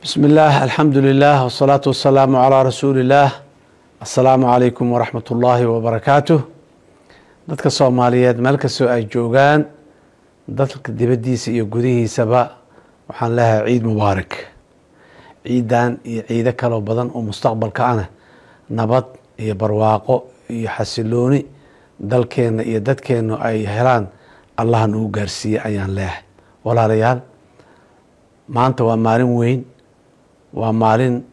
بسم الله الحمد لله والصلاة والسلام على رسول الله السلaamu عalaykum wraxmat اllaahi wbarakaatuh dadka soomaaliyeed meel kastoo ay joogaan dalka dibaddiisa iyo gudihiisaba waxaan leeyahay ciid mubaarak ciidan iyo ciido kaloo badan oo mustaqbalka ana nabad iyo barwaaqo iyo xasilooni dalkeenna iyo dadkeennu ay helaan allahan uu gaarsiiyey ayaan leeyahay walaalayaal maanta waa maalin weyn waa maalin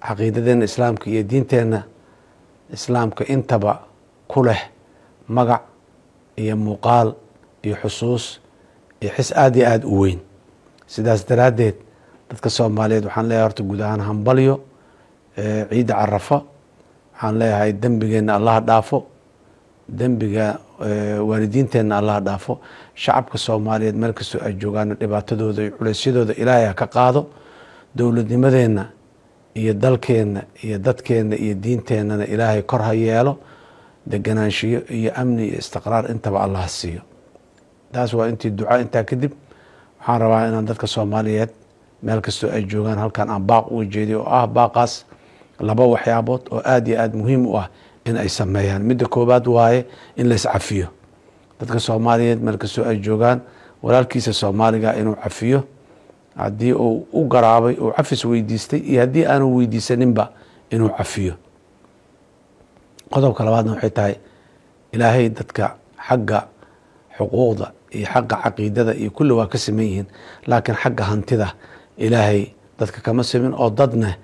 caqiidadeenna islaamka iyo diinteenna islaamka intaba ku leh magac iyo muuqaal iyo xusuus iyo xis aad iyo aada u weyn sidaas daraaddeed dadka soomaaliyeed waxaan leeyahay horta guud ahaan hambalyo ciidda carafo waxaan leeyahay dembigeenna allaha dhaafo dembiga waalidiinteenna allaha dhaafo shacabka soomaaliyeed meel kastoo ay joogaana dhibaatadooda iyo culaysyadooda ilaahay ha ka qaado dowladnimadeenna iyo dalkeenna iyo dadkeenna iyo diinteennana ilaahay kor ha yeelo deganaanshiyo iyo amni iyo istiqraar intaba allah siiyo taas waa intii ducaa intaa kadib waxaan rabaa inaan dadka soomaaliyeed meel kastoo ay joogaan halkan aan baaq uga jeediyo oo ah baaqaas laba waxyaabood oo aada iyo aada muhiim u ah in ay sameeyaan midda koowaad waaye in la iscafiyo dadka soomaaliyeed meel kastoo ay joogaan walaalkiisa soomaaliga inuu cafiyo haddii uu u garaabay uu cafis weydiistay iyo haddii aanu weydiisaninba inuu cafiyo qodobka labaadna waxay tahay ilaahay dadka xagga xuquuqda iyo xagga caqiidada iyo kulli waa ka siman yihiin laakiin xagga hantida ilaahay dadka kama simin oo dadna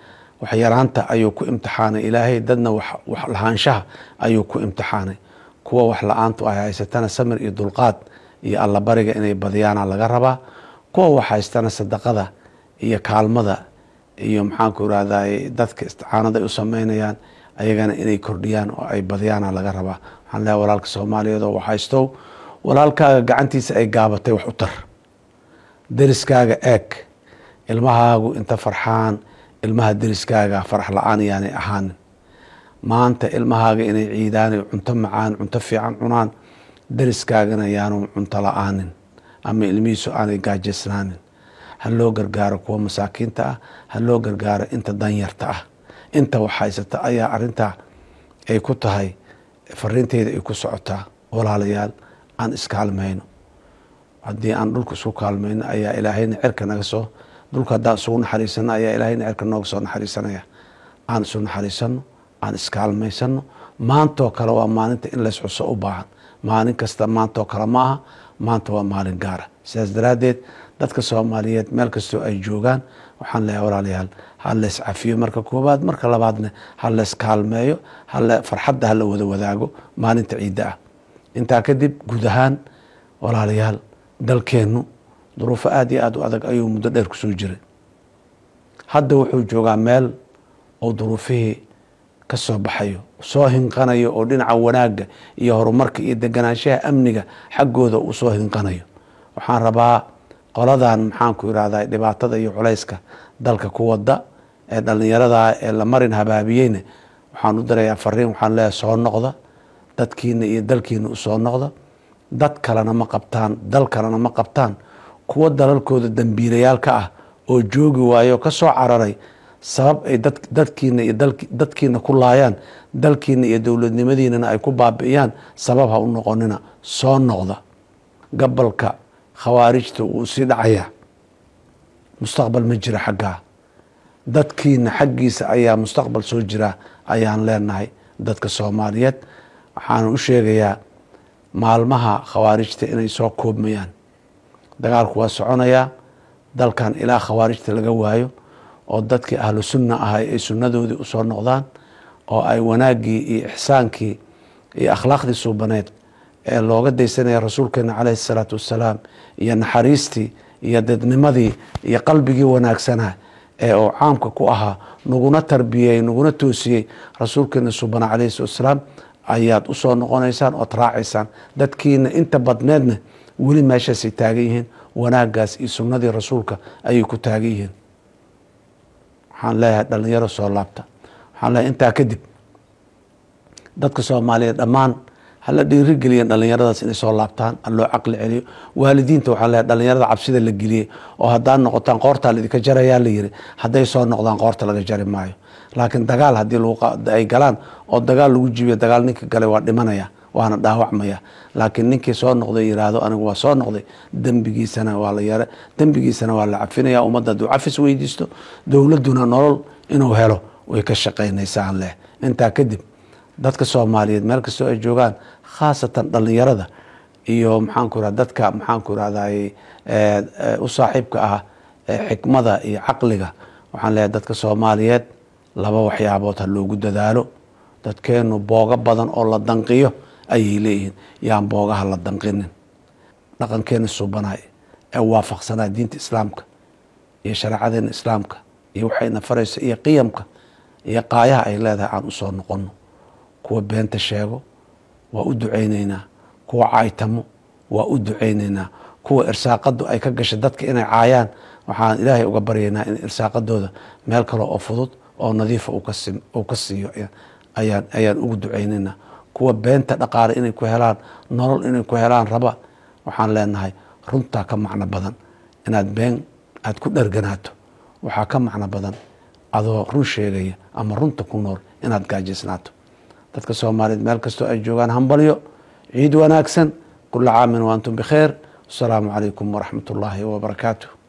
waxyaraanta ayuu ku imtixaanay ilaahay dadna wax lahaanshaha ayuu ku imtixaanay kuwa wax la-aantu ay haysatana samir iyo dulqaad iyo allabariga inay badiyaana laga rabaa kuwa wax haystana sadaqada iyo kaalmada iyo maxaanku irahday dadka isticaanaday u sameynayaan ayagana inay kordhiyaan oo ay badiyaana laga rabaa waxaan leehay walaalka soomaaliyeed oo wax walaalkaaga gacantiisa ay gaabatay wax u tar deriskaaga eeg ilmahaagu inta farxaan ilmaha deriskaaga farax la-aan yaanay ahaanin maanta ilmahaaga inay ciidaan cunto macaan cunto fiican cunaan deriskaagana yaanu cunto la-aanin ama ilmihiisu aanay gaajaysnaanin ha loo gargaaro kuwa masaakiinta ah ha loo gargaaro inta danyarta ah inta wax ayaa arintaa ay ku tahay fariinteeda ay ku socotaa walaalayaal aan iskaalmayno haddii aan dhulka isku kaalmayno ayaa ilaahayna cirka naga soo dhulka haddaan isugu naxariisano ayaa ilaahayna cirka nooga soo naxariisanaya aan isu naxariisano aan iskaalmaysanno maantoo kale waa maalinta in lays xuso u baahan maalin kasta maantaoo kale maaha maanta waa maalin gaara sidaas daraaddeed dadka soomaaliyeed meel kastoo ay joogaan waxaan leeyahay walaalayaal ha lays cafiyo marka koowaad marka labaadna ha lays kaalmeeyo farxadda ha la wada wadaago maalinta ciidda ah intaa kadib guud ahaan walaalayaal dalkeennu duruufo aada iyo aada u adag ayuu muddo dheer kusoo jiray hadda wuxuu joogaa meel oo duruufihii kasoo baxayo soo hinqanayo oo dhinaca wanaagga iyo horumarka iyo deganaanshaha amniga xaggooda uu soo hinqanayo waxaan rabaa qoladan maxaan ku irahdaa dhibaatada iyo culayska dalka ku wada ee dhallinyarada ee la marin habaabiyeyna waxaan u dirayaa fariin waxaan leeyahay soo noqda dadkiina iyo dalkiina usoo noqda dad kalena ma qabtaan dal kalena ma qabtaan kuwa dalalkooda dambiilayaal ka ah oo joogi waayo kasoo cararay sabab ay dadkiina iyo dadkiina ku laayaan dalkiina iyo dowladnimadiinana ay ku baabi'iyaan sabab ha u noqonina soo noqda gobolka khawaarijta wuu sii dhacaya mustaqbal ma jira xaggaa dadkiina xaggiisa ayaa mustaqbal soo jira ayaan leenahay dadka soomaaliyeed waxaan u sheegayaa maalmaha khawaarijta inay soo koobmayaan dagaalku waa soconayaa dalkan ilaa khawaarijta laga waayo oo dadkii ahlu sunna ahay ay sunnadoodii usoo noqdaan oo ay wanaaggii iyo ixsaankii iyo akhlaaqdii suubaneed ee looga daysanaya rasuulkeena calayhi salaatu wassalaam iyo naxariistii iyo dadnimadii iyo qalbigii wanaagsanaa ee uu caamka ku ahaa naguna tarbiyey naguna toosiyey rasuulkeena suubana caleyhi salatu wasalaam ayaad usoo noqonaysaan ood raacaysaan dadkiina inta badneedna weli meeshaasay taagan yihiin wanaaggaas iyo sunnadii rasuulka ayay ku taagan yihiin waxaan leeyahay dhalinyaro soo laabta waxaan leeyahay intaa kadib dadka soomaaliyeed dhammaan hala geliyan dhalinyaradaas inay soo laabtaan aloo caqli celiyo waalidiinta waxaan leeyahay dhalinyarada cabsida la geliyey oo haddaad noqotaan qoortaa laidinka jarayaa la yidhi hadday soo noqdaan qoorta laga jari maayo laakiin dagaal haddii ay galaan oo dagaal lagu jibiyo dagaal ninka galay waa dhimanaya waana dhaawacmaya laakiin ninkii soo noqday yiraahdo anigu waa soo noqday dembigiisana waa la yar dembigiisana waa la cafinaya ummadda hadduu cafis weydiisto dowladduna nolol inuu helo way ka shaqaynaysaa leh intaa kadib dadka soomaaliyeed meel kastoo ay joogaan khaasatan dhallinyarada iyo maxaanku ra dadka maxaanku irahday u saaxiibka ah xikmada iyo caqliga waxaan leeyahay dadka soomaaliyeed laba waxyaabood ha loogu dadaalo dadkeennu boogo badan oo la danqiyo ayay leeyihiin yaan boogaha la danqinin dhaqankeena suubanaay ee waafaqsanaa diinta islaamka iyo shareecadeena islaamka iyo waxayna farayso iyo qiyamka iyo qaayaha ay leedahay aan usoo noqono kuwa beenta sheego waa u ducaynaynaa kuwa caytamo waa u ducayneynaa kuwa irsaaqadu ay ka gashay dadka inay caayaan waxaan ilaahay uga baryaynaa in irsaaqadooda meel kale oo fudud oo nadiifa ah uu ka siiyo ayaan ugu ducaynaynaa kuwa beenta dhaqaale inay ku helaan nolol inay ku helaan raba waxaan leenahay runtaa ka macno badan inaad been aad ku dharganaato waxaa ka macno badan adoo run sheegaya ama runta ku nool inaad gaajaysnaato dadka soomaaliyeed meel kastoo ay joogaan hambalyo ciid wanaagsan kula caamin waantum bikheer asalaamu calaykum waraxmat ullaahi wabarakaatuh